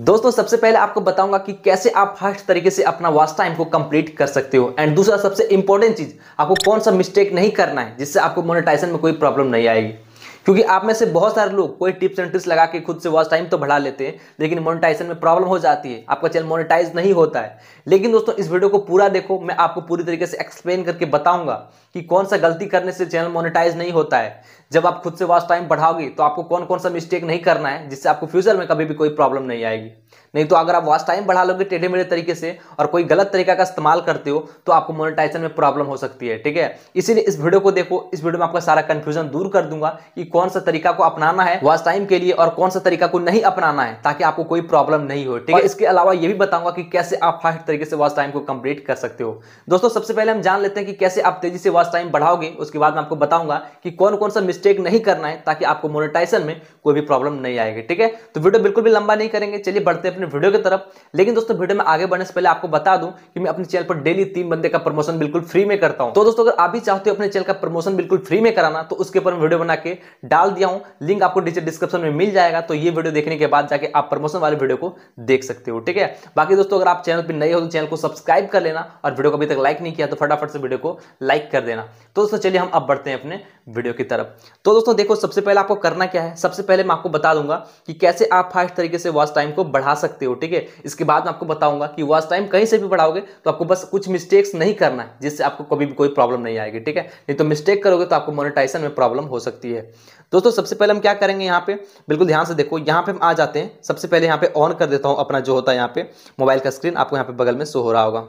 दोस्तों सबसे पहले आपको बताऊंगा कि कैसे आप फास्ट तरीके से अपना वॉच टाइम को कंप्लीट कर सकते हो एंड दूसरा सबसे इंपॉर्टेंट चीज़ आपको कौन सा मिस्टेक नहीं करना है जिससे आपको मोनेटाइजेशन में कोई प्रॉब्लम नहीं आएगी क्योंकि आप में से बहुत सारे लोग कोई टिप्स एंड ट्रिक्स लगा के खुद से वॉच टाइम तो बढ़ा लेते हैं लेकिन मोनेटाइजेशन में प्रॉब्लम हो जाती है आपका चैनल मोनेटाइज नहीं होता है लेकिन दोस्तों इस वीडियो को पूरा देखो मैं आपको पूरी तरीके से एक्सप्लेन करके बताऊंगा कि कौन सा गलती करने से चैनल मोनेटाइज नहीं होता है जब आप खुद से वॉच टाइम बढ़ाओगे तो आपको कौन कौन सा मिस्टेक नहीं करना है जिससे आपको फ्यूचर में कभी भी कोई प्रॉब्लम नहीं आएगी नहीं तो अगर आप वॉच टाइम बढ़ा लोगे टेढ़े मेढ़े तरीके से और कोई गलत तरीका का इस्तेमाल करते हो तो आपको मोनिटाइजेशन में प्रॉब्लम हो सकती है ठीक है इसीलिए इस वीडियो को देखो इस वीडियो में आपका सारा कंफ्यूजन दूर कर दूंगा कि कौन सा तरीका को अपनाना है वॉच टाइम के लिए और कौन सा तरीका को नहीं अपनाना है ताकि आपको कोई प्रॉब्लम नहीं हो ठीक है इसके अलावा ये भी बताऊंगा कि कैसे आप फास्ट तरीके से वॉच टाइम को कंप्लीट कर सकते हो दोस्तों सबसे पहले हम जान लेते हैं कि कैसे आप तेजी से वॉच टाइम बढ़ाओगे उसके बाद मैं आपको बताऊंगा कि कौन कौन सा मिस्टेक मिस्टेक नहीं करना है ताकि आपको मोनेटाइजेशन में कोई भी प्रॉब्लम नहीं आएगी ठीक है तो वीडियो बिल्कुल भी लंबा नहीं करेंगे चलिए बढ़ते अपने वीडियो की तरफ लेकिन दोस्तों वीडियो में आगे बढ़ने से पहले आपको बता दूं कि मैं अपने चैनल पर डेली तीन बंदे का प्रमोशन बिल्कुल फ्री में करता हूं तो दोस्तों अगर आप भी चाहते हो अपने चैनल का प्रमोशन बिल्कुल फ्री में कराना तो उसके ऊपर वीडियो बना के डाल दिया हूं लिंक आपको नीचे डिस्क्रिप्शन में मिल जाएगा तो ये वीडियो देखने के बाद जाके आप प्रमोशन वाले वीडियो को देख सकते हो ठीक है बाकी दोस्तों अगर आप चैनल पर नए हो तो चैनल को सब्सक्राइब कर लेना और वीडियो को अभी तक लाइक नहीं किया तो फटाफट से वीडियो को लाइक कर देना तो दोस्तों चलिए हम अब बढ़ते हैं अपने वीडियो की तरफ तो दोस्तों देखो सबसे पहले आपको करना क्या है सबसे पहले मैं आपको बता दूंगा कि कैसे आप फास्ट तरीके से वॉच टाइम को बढ़ा सकते हो ठीक है इसके बाद मैं आपको बताऊंगा कि वॉच टाइम कहीं से भी बढ़ाओगे तो आपको बस कुछ मिस्टेक्स नहीं करना है जिससे आपको कभी भी कोई प्रॉब्लम नहीं आएगी ठीक है नहीं तो मिस्टेक करोगे तो आपको मोनिटाइजेशन में प्रॉब्लम हो सकती है दोस्तों सबसे पहले हम क्या करेंगे यहाँ पे बिल्कुल ध्यान से देखो यहाँ पे हम आ जाते हैं सबसे पहले यहाँ पे ऑन कर देता हूँ अपना जो होता है यहाँ पे मोबाइल का स्क्रीन आपको यहाँ पे बगल में शो हो रहा होगा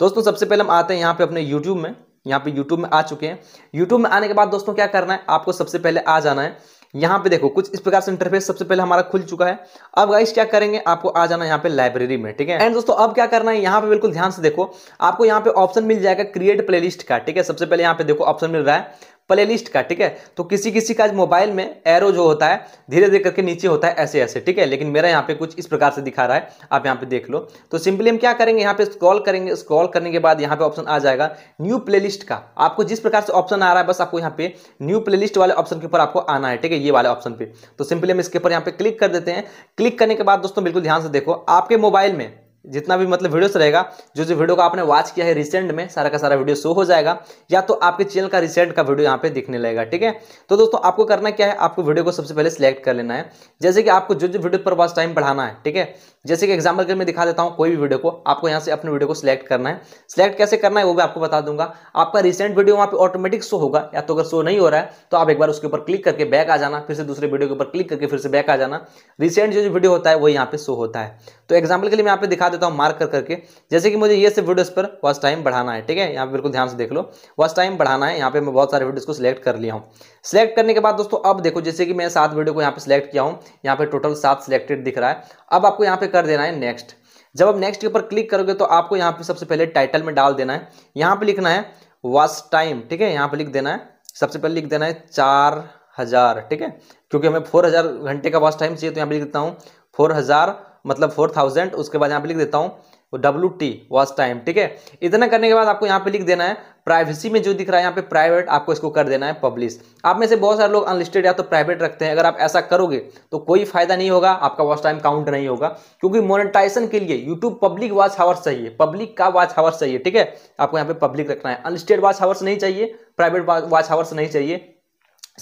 दोस्तों सबसे पहले हम आते हैं यहाँ पे अपने यूट्यूब में यहाँ पे यूट्यूब में आ चुके हैं यूट्यूब में आने के बाद दोस्तों क्या करना है आपको सबसे पहले आ जाना है यहाँ पे देखो कुछ इस प्रकार से इंटरफेस सबसे पहले हमारा खुल चुका है अब गाइस क्या करेंगे आपको आ जाना यहाँ पे लाइब्रेरी में ठीक है एंड दोस्तों अब क्या करना है यहाँ पे बिल्कुल ध्यान से देखो आपको यहाँ पे ऑप्शन मिल जाएगा क्रिएट प्लेलिस्ट का ठीक है सबसे पहले यहाँ पे देखो ऑप्शन मिल रहा है प्ले लिस्ट का ठीक है तो किसी किसी का मोबाइल में एरो जो होता है धीरे धीरे करके नीचे होता है ऐसे ऐसे ठीक है लेकिन मेरा यहाँ पे कुछ इस प्रकार से दिखा रहा है आप यहाँ पे देख लो तो सिंपली हम क्या करेंगे यहाँ पे स्क्रॉल करेंगे स्क्रॉल करने के बाद यहाँ पे ऑप्शन आ जाएगा न्यू प्ले का आपको जिस प्रकार से ऑप्शन आ रहा है बस आपको यहाँ पे न्यू प्ले वाले ऑप्शन के ऊपर आपको आना है ठीक है ये वाले ऑप्शन पे तो सिंपली हम इसके ऊपर यहाँ पे क्लिक कर देते हैं क्लिक करने के बाद दोस्तों बिल्कुल ध्यान से देखो आपके मोबाइल में जितना भी मतलब वीडियोस रहेगा जो जो वीडियो का आपने वॉच किया है रिसेंट में सारा का सारा वीडियो शो हो जाएगा या तो आपके चैनल का रिसेंट का वीडियो यहाँ पे दिखने लगेगा ठीक है तो दोस्तों आपको करना क्या है आपको वीडियो को सबसे पहले सिलेक्ट कर लेना है जैसे कि आपको जो जो वीडियो पर वॉच टाइम बढ़ाना है ठीक है जैसे कि एग्जाम्पल के मैं दिखा देता हूँ कोई भी वीडियो को आपको यहाँ से अपने वीडियो को सिलेक्ट करना है सिलेक्ट कैसे करना है वो भी आपको बता दूंगा आपका रिसेंट वीडियो वहाँ पे ऑटोमेटिक शो होगा या तो अगर शो नहीं हो रहा है तो आप एक बार उसके ऊपर क्लिक करके बैक आ जाना फिर से दूसरे वीडियो के ऊपर क्लिक करके फिर से बैक आ जाना रिसेंट जो वीडियो होता है वो यहाँ पे शो होता है तो एग्जाम्पल के लिए मैं यहाँ पे दिखा देता हूँ मार्क कर करके जैसे कि मुझे ये सिर्फ वीडियोस पर वॉच टाइम बढ़ाना है ठीक है यहाँ पे बिल्कुल ध्यान से देख लो वॉच टाइम बढ़ाना है यहाँ पे मैं बहुत सारे वीडियोस को सिलेक्ट कर लिया हूँ सिलेक्ट करने के बाद दोस्तों अब देखो जैसे कि मैं सात वीडियो को यहाँ पे सिलेक्ट किया हूँ यहाँ पे टोटल सात सिलेक्टेड दिख रहा है अब आपको यहाँ पे कर देना है नेक्स्ट जब आप नेक्स्ट के ऊपर क्लिक करोगे तो आपको यहाँ पे सबसे पहले टाइटल में डाल देना है यहाँ पे लिखना है वॉच टाइम ठीक है यहाँ पे लिख देना है सबसे पहले लिख देना है चार हजार ठीक है क्योंकि हमें फोर हजार घंटे का वॉच टाइम चाहिए तो यहाँ पे लिख देता हूँ फोर हजार मतलब फोर थाउजेंड उसके बाद यहाँ पे लिख देता हूँ डब्ल्यू टी वॉच टाइम ठीक है इतना करने के बाद आपको यहाँ पे लिख देना है प्राइवेसी में जो दिख रहा है यहाँ पे प्राइवेट आपको इसको कर देना है पब्लिश आप में से बहुत सारे लोग अनलिस्टेड या तो प्राइवेट रखते हैं अगर आप ऐसा करोगे तो कोई फायदा नहीं होगा आपका वॉच टाइम काउंट नहीं होगा क्योंकि मोनिटाइजेशन के लिए यूट्यूब पब्लिक वॉच हावर्स चाहिए पब्लिक का वॉच हावर्स चाहिए ठीक है आपको यहाँ पे पब्लिक रखना है अनलिस्टेड वॉच हावर्स नहीं चाहिए प्राइवेट वॉच हावर्स नहीं चाहिए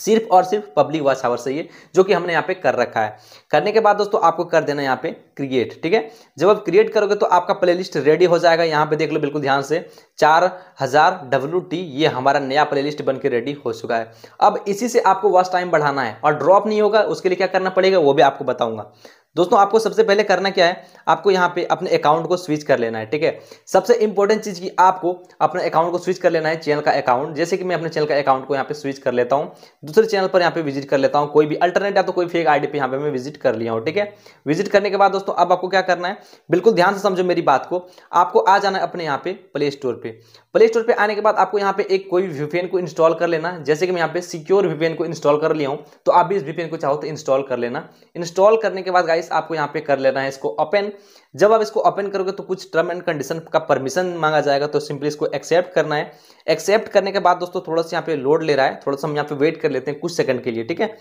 सिर्फ और सिर्फ पब्लिक वॉच आवर ये जो कि हमने यहाँ पे कर रखा है करने के बाद दोस्तों आपको कर देना यहाँ पे क्रिएट ठीक है जब आप क्रिएट करोगे तो आपका प्लेलिस्ट रेडी हो जाएगा यहाँ पे देख लो बिल्कुल ध्यान से चार हजार डब्ल्यू टी ये हमारा नया प्लेलिस्ट बन के रेडी हो चुका है अब इसी से आपको वॉच टाइम बढ़ाना है और ड्रॉप नहीं होगा उसके लिए क्या करना पड़ेगा वो भी आपको बताऊंगा दोस्तों आपको सबसे पहले करना क्या है आपको यहाँ पे अपने अकाउंट को स्विच कर लेना है ठीक है सबसे इंपॉर्टेंट चीज़ की आपको अपने अकाउंट को स्विच कर लेना है चैनल का अकाउंट जैसे कि मैं अपने चैनल का अकाउंट को यहाँ पे स्विच कर लेता हूँ दूसरे चैनल पर यहाँ पे विजिट कर लेता हूँ कोई भी अल्टरनेट या तो कोई फेक आईडी पे यहाँ पे मैं विजिट कर लिया हूँ ठीक है विजिट करने के बाद दोस्तों अब आपको क्या करना है बिल्कुल ध्यान से समझो मेरी बात को आपको आ जाना है अपने यहाँ पे प्ले स्टोर पर प्ले स्टोर पर आने के बाद आपको यहाँ पे एक कोई वीपीएन को इंस्टॉल कर लेना जैसे कि मैं यहाँ पे सिक्योर वीपीएन को इंस्टॉल कर लिया हूँ तो आप भी इस वीपीएन को चाहो तो इंस्टॉल कर लेना इंस्टॉल करने के बाद गाइस गाइस आपको यहाँ पे कर लेना है इसको ओपन जब आप इसको ओपन करोगे तो कुछ टर्म एंड कंडीशन का परमिशन मांगा जाएगा तो सिंपली इसको एक्सेप्ट करना है एक्सेप्ट करने के बाद दोस्तों थोड़ा सा यहाँ पे लोड ले रहा है थोड़ा सा हम यहाँ पे वेट कर लेते हैं कुछ सेकंड के लिए ठीक है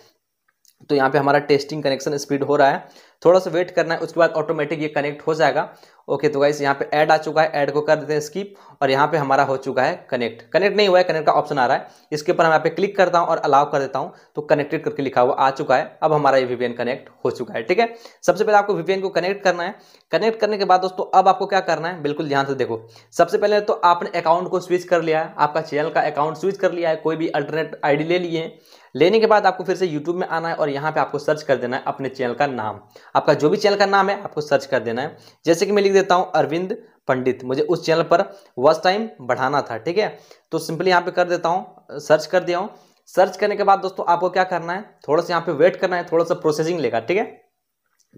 तो यहाँ पे हमारा टेस्टिंग कनेक्शन स्पीड हो रहा है थोड़ा सा वेट करना है उसके बाद ऑटोमेटिक ये कनेक्ट हो जाएगा ओके तो गाइस यहाँ पे ऐड आ चुका है ऐड को कर देते हैं स्किप और यहाँ पे हमारा हो चुका है कनेक्ट कनेक्ट नहीं हुआ है कनेक्ट का ऑप्शन आ रहा है इसके ऊपर हम यहाँ पे क्लिक करता हूँ और अलाउ कर देता हूँ तो कनेक्टेड करके लिखा हुआ आ चुका है अब हमारा ये वीपीएन कनेक्ट हो चुका है ठीक है सबसे पहले आपको वीपीएन को कनेक्ट करना है कनेक्ट करने के बाद दोस्तों अब आपको क्या करना है बिल्कुल ध्यान से देखो सबसे पहले तो आपने अकाउंट को स्विच कर लिया है आपका चैनल का अकाउंट स्विच कर लिया है कोई भी अल्टरनेट आईडी ले लिए हैं लेने के बाद आपको फिर से यूट्यूब में आना है और यहाँ पे आपको सर्च कर देना है अपने चैनल का नाम आपका जो भी चैनल का नाम है आपको सर्च कर देना है जैसे कि मैं लिख देता हूँ अरविंद पंडित मुझे उस चैनल पर वॉच टाइम बढ़ाना था ठीक है तो सिंपली यहाँ पे कर देता हूँ सर्च कर दिया हूँ सर्च करने के बाद दोस्तों आपको क्या करना है थोड़ा सा यहाँ पे वेट करना है थोड़ा सा प्रोसेसिंग लेगा ठीक है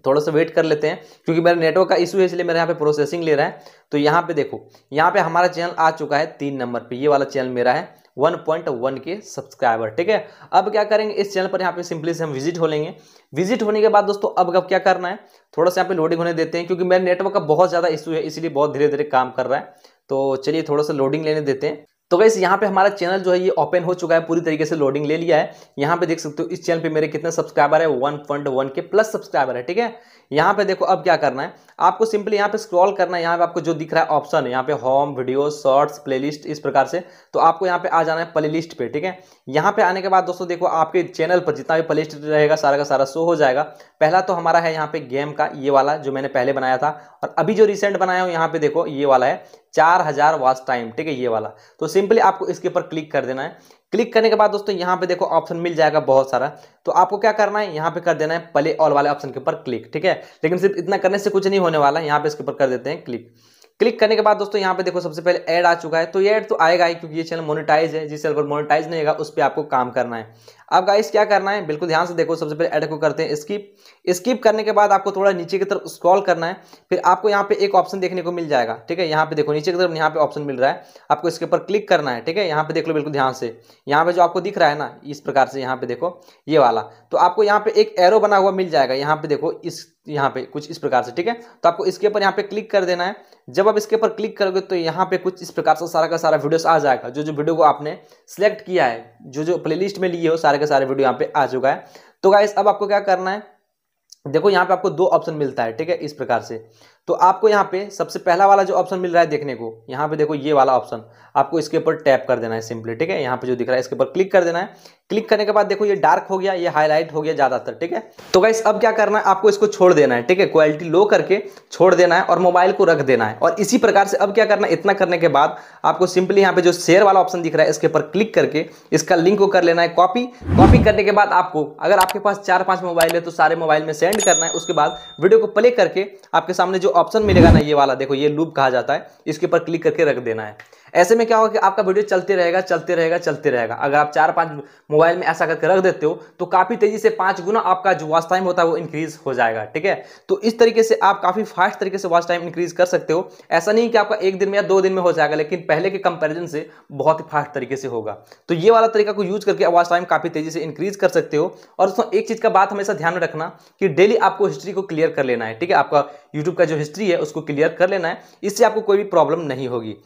थोड़ा सा वेट कर लेते हैं क्योंकि मेरा नेटवर्क का इशू है इसलिए मेरे यहाँ पे प्रोसेसिंग ले रहा है तो यहाँ पे देखो यहाँ पे हमारा चैनल आ चुका है तीन नंबर पे ये वाला चैनल मेरा है 1.1 के सब्सक्राइबर ठीक है अब क्या करेंगे इस चैनल पर यहाँ पे सिंपली से हम विजिट हो लेंगे विजिट होने के बाद दोस्तों अब अब क्या करना है थोड़ा सा यहाँ पे लोडिंग होने देते हैं क्योंकि मेरे नेटवर्क का बहुत ज़्यादा इशू है इसलिए बहुत धीरे धीरे काम कर रहा है तो चलिए थोड़ा सा लोडिंग लेने देते हैं तो वैसे यहाँ पे हमारा चैनल जो है ये ओपन हो चुका है पूरी तरीके से लोडिंग ले लिया है यहाँ पे देख सकते हो इस चैनल पे मेरे कितने सब्सक्राइबर है 1.1 के प्लस सब्सक्राइबर है ठीक है यहाँ पे देखो अब क्या करना है आपको सिंपली यहाँ पे स्क्रॉल करना है यहाँ पे आपको जो दिख रहा है ऑप्शन है यहाँ पे होम वीडियो शॉर्ट्स प्लेलिस्ट इस प्रकार से तो आपको यहाँ पे आ जाना है प्लेलिस्ट पे ठीक है यहाँ पे आने के बाद दोस्तों देखो आपके चैनल पर जितना भी प्ले रहेगा सारा का सारा शो हो जाएगा पहला तो हमारा है यहाँ पे गेम का ये वाला जो मैंने पहले बनाया था और अभी जो रिसेंट बनाया हूँ यहाँ पे देखो ये वाला है चार हज़ार वॉच टाइम ठीक है ये वाला तो सिंपली आपको इसके ऊपर क्लिक कर देना है क्लिक करने के बाद दोस्तों यहाँ पे देखो ऑप्शन मिल जाएगा बहुत सारा तो आपको क्या करना है यहाँ पे कर देना है प्ले ऑल वाले ऑप्शन के ऊपर क्लिक ठीक है लेकिन सिर्फ इतना करने से कुछ नहीं होने वाला है यहाँ पे इसके ऊपर कर देते हैं क्लिक क्लिक करने के बाद दोस्तों यहाँ पे देखो सबसे पहले ऐड आ चुका है तो ये ऐड तो आएगा ही क्योंकि ये चैनल मोनेटाइज है जिस चैनल पर मोनेटाइज नहीं होगा उस पर आपको काम करना है अब गाइस क्या करना है बिल्कुल ध्यान से देखो सबसे पहले ऐड को करते हैं स्किप स्किप करने के बाद आपको थोड़ा नीचे की तरफ स्क्रॉल करना है फिर आपको यहाँ पे एक ऑप्शन देखने को मिल जाएगा ठीक है यहाँ पे देखो नीचे की तरफ यहाँ पे ऑप्शन मिल रहा है आपको इसके ऊपर क्लिक करना है ठीक है यहाँ पे देख लो बिल्कुल ध्यान से यहाँ पे जो आपको दिख रहा है ना इस प्रकार से यहाँ पे देखो ये वाला तो आपको यहाँ पे एक एरो बना हुआ मिल जाएगा यहाँ पे देखो इस यहाँ पे कुछ इस प्रकार से ठीक है तो आपको इसके ऊपर यहाँ पे क्लिक कर देना है जब आप इसके ऊपर क्लिक करोगे तो यहाँ पे कुछ इस प्रकार से सारा का सारा वीडियोस आ जाएगा जो जो वीडियो को आपने सेलेक्ट किया है जो जो प्लेलिस्ट में लिए हो सारे का सारे वीडियो यहाँ पे आ चुका है तो गाइस अब आपको क्या करना है देखो यहाँ पे आपको दो ऑप्शन मिलता है ठीक है इस प्रकार से तो आपको यहाँ पे सबसे पहला वाला जो ऑप्शन मिल रहा है देखने को यहाँ पे देखो ये वाला ऑप्शन आपको इसके ऊपर टैप कर देना है सिंपली ठीक है यहाँ पे जो दिख रहा है इसके ऊपर क्लिक कर देना है क्लिक करने के बाद देखो ये डार्क हो गया ये हाईलाइट हो गया ज़्यादातर ठीक है तो गाइस अब क्या करना है आपको इसको छोड़ देना है ठीक है क्वालिटी लो करके छोड़ देना है और मोबाइल को रख देना है और इसी प्रकार से अब क्या करना है इतना करने के बाद आपको सिंपली यहाँ पे जो शेयर वाला ऑप्शन दिख रहा है इसके ऊपर क्लिक करके इसका लिंक को कर लेना है कॉपी कॉपी करने के बाद आपको अगर आपके पास चार पांच मोबाइल है तो सारे मोबाइल में सेंड करना है उसके बाद वीडियो को प्ले करके आपके सामने जो ऑप्शन मिलेगा ना ये वाला देखो ये लूप कहा जाता है इसके ऊपर क्लिक करके रख देना है ऐसे में क्या होगा कि आपका वीडियो चलते रहेगा चलते रहेगा चलते रहेगा अगर आप चार पांच मोबाइल में ऐसा करके रख देते हो तो काफ़ी तेज़ी से पांच गुना आपका जो वॉच टाइम होता है वो इंक्रीज हो जाएगा ठीक है तो इस तरीके से आप काफ़ी फास्ट तरीके से वॉच टाइम इंक्रीज कर सकते हो ऐसा नहीं कि आपका एक दिन में या दो दिन में हो जाएगा लेकिन पहले के कंपेरिजन से बहुत ही फास्ट तरीके से होगा तो ये वाला तरीका को यूज करके वॉच टाइम काफ़ी तेज़ी से इंक्रीज कर सकते हो और दोस्तों एक चीज़ का बात हमेशा ध्यान रखना कि डेली आपको हिस्ट्री को क्लियर कर लेना है ठीक है आपका यूट्यूब का जो हिस्ट्री है उसको क्लियर कर लेना है इससे आपको कोई भी प्रॉब्लम नहीं होगी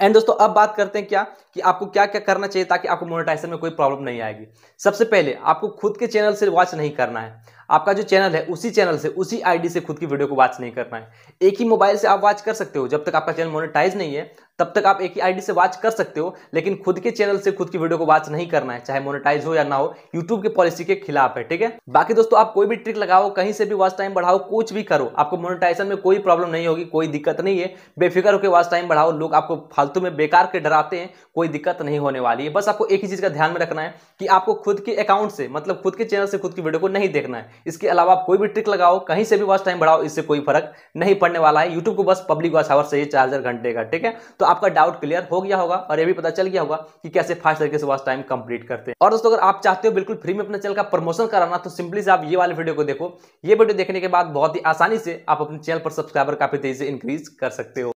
एंड दोस्तों अब बात करते हैं क्या कि आपको क्या क्या करना चाहिए ताकि आपको मोनेटाइजेशन में कोई प्रॉब्लम नहीं आएगी सबसे पहले आपको खुद के चैनल से वॉच नहीं करना है आपका जो चैनल है उसी चैनल से उसी आईडी से खुद की वीडियो को वॉच नहीं करना है एक ही मोबाइल से आप वॉच कर सकते हो जब तक आपका चैनल मोनेटाइज नहीं है तब तक आप एक ही आईडी से वॉच कर सकते हो लेकिन खुद के चैनल से खुद की वीडियो को वॉच नहीं करना है चाहे मोनेटाइज हो या ना हो यूट्यूब के पॉलिसी के खिलाफ है ठीक है बाकी दोस्तों आप कोई भी ट्रिक लगाओ कहीं से भी वॉच टाइम बढ़ाओ कुछ भी करो आपको मोनेटाइजेशन में कोई प्रॉब्लम नहीं होगी कोई दिक्कत नहीं है बेफिक्र होकर वॉच टाइम बढ़ाओ लोग आपको फालतू में बेकार के डराते हैं कोई दिक्कत नहीं होने वाली है बस आपको एक ही चीज का ध्यान में रखना है कि आपको खुद के अकाउंट से मतलब खुद के चैनल से खुद की वीडियो को नहीं देखना है इसके अलावा आप कोई भी ट्रिक लगाओ कहीं से भी वॉच टाइम बढ़ाओ इससे कोई फर्क नहीं पड़ने वाला है यूट्यूब को बस पब्लिक वॉच आवर चाहिए चार हज़ार घंटे का ठीक है तो आपका डाउट क्लियर हो गया होगा और यह भी पता चल गया होगा कि कैसे फास्ट तरीके से वॉच टाइम कंप्लीट करते हैं और दोस्तों अगर आप चाहते हो बिल्कुल फ्री में अपने चैनल का प्रमोशन कराना तो सिंपली से आप ये वाले वीडियो को देखो ये वीडियो देखने के बाद बहुत ही आसानी से आप अपने चैनल पर सब्सक्राइबर काफी तेजी से इंक्रीज कर सकते हो